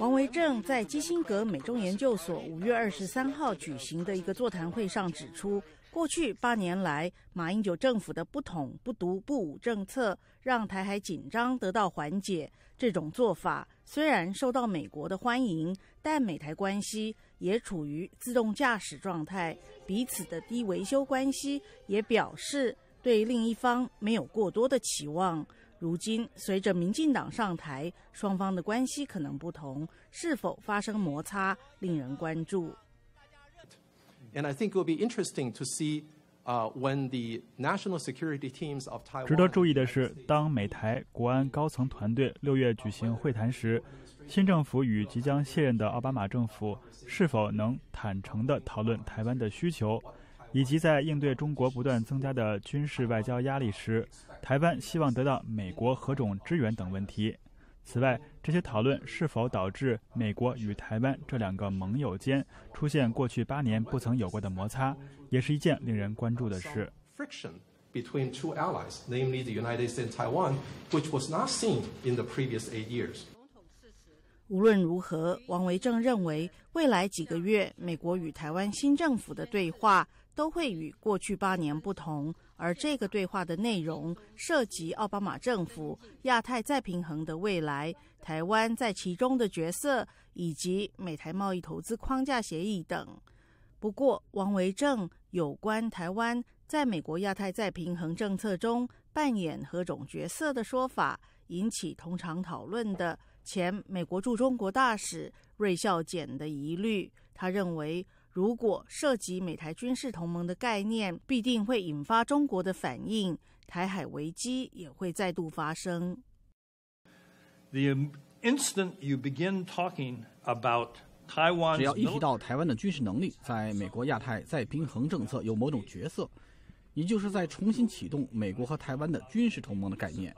王维正在基辛格美中研究所五月二十三号举行的一个座谈会上指出，过去八年来，马英九政府的不统、不独、不武政策，让台海紧张得到缓解。这种做法虽然受到美国的欢迎，但美台关系也处于自动驾驶状态，彼此的低维修关系也表示对另一方没有过多的期望。如今，随着民进党上台，双方的关系可能不同，是否发生摩擦令人关注。值得注意的是，当美台国安高层团队六月举行会谈时，新政府与即将卸任的奥巴马政府是否能坦诚地讨论台湾的需求？以及在应对中国不断增加的军事外交压力时，台湾希望得到美国何种支援等问题。此外，这些讨论是否导致美国与台湾这两个盟友间出现过去八年不曾有过的摩擦，也是一件令人关注的事。无论如何，王维正认为，未来几个月美国与台湾新政府的对话都会与过去八年不同，而这个对话的内容涉及奥巴马政府亚太再平衡的未来、台湾在其中的角色，以及美台贸易投资框架协议等。不过，王维正有关台湾在美国亚太再平衡政策中扮演何种角色的说法，引起通常讨论的。前美国驻中国大使芮孝简的疑虑，他认为，如果涉及美台军事同盟的概念，必定会引发中国的反应，台海危机也会再度发生。只要一提到台湾的军事能力，在美国亚太再平衡政策有某种角色，你就是在重新启动美国和台湾的军事同盟的概念。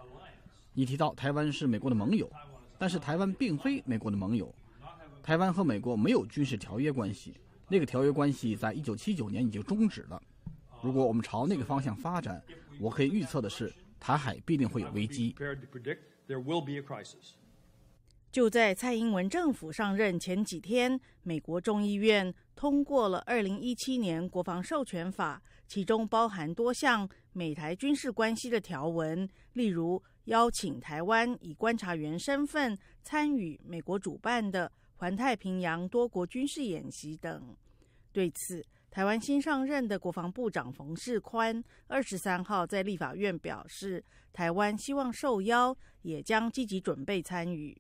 你提到台湾是美国的盟友。但是台湾并非美国的盟友，台湾和美国没有军事条约关系，那个条约关系在一九七九年已经终止了。如果我们朝那个方向发展，我可以预测的是，台海必定会有危机。就在蔡英文政府上任前几天，美国众议院通过了二零一七年国防授权法，其中包含多项美台军事关系的条文，例如。邀请台湾以观察员身份参与美国主办的环太平洋多国军事演习等。对此，台湾新上任的国防部长冯世宽二十三号在立法院表示，台湾希望受邀，也将积极准备参与。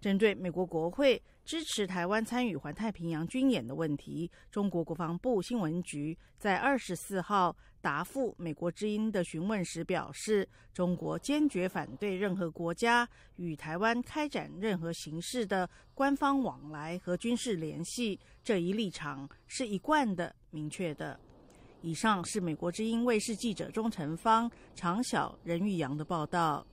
针对美国国会。支持台湾参与环太平洋军演的问题，中国国防部新闻局在二十四号答复美国之音的询问时表示，中国坚决反对任何国家与台湾开展任何形式的官方往来和军事联系，这一立场是一贯的、明确的。以上是美国之音卫视记者钟成芳、常晓、任玉阳的报道。